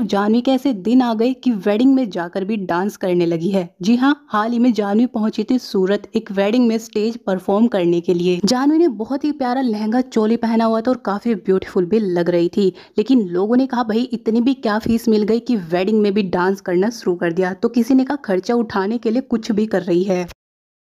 सिर्फ जानवी के ऐसे दिन आ गए कि वेडिंग में जाकर भी डांस करने लगी है जी हाँ हाल ही में जानवी पहुंची थी सूरत एक वेडिंग में स्टेज परफॉर्म करने के लिए जानवी ने बहुत ही प्यारा लहंगा चोली पहना हुआ था और काफी ब्यूटीफुल भी लग रही थी लेकिन लोगों ने कहा भाई इतनी भी क्या फीस मिल गई की वेडिंग में भी डांस करना शुरू कर दिया तो किसी ने कहा खर्चा उठाने के लिए कुछ भी कर रही है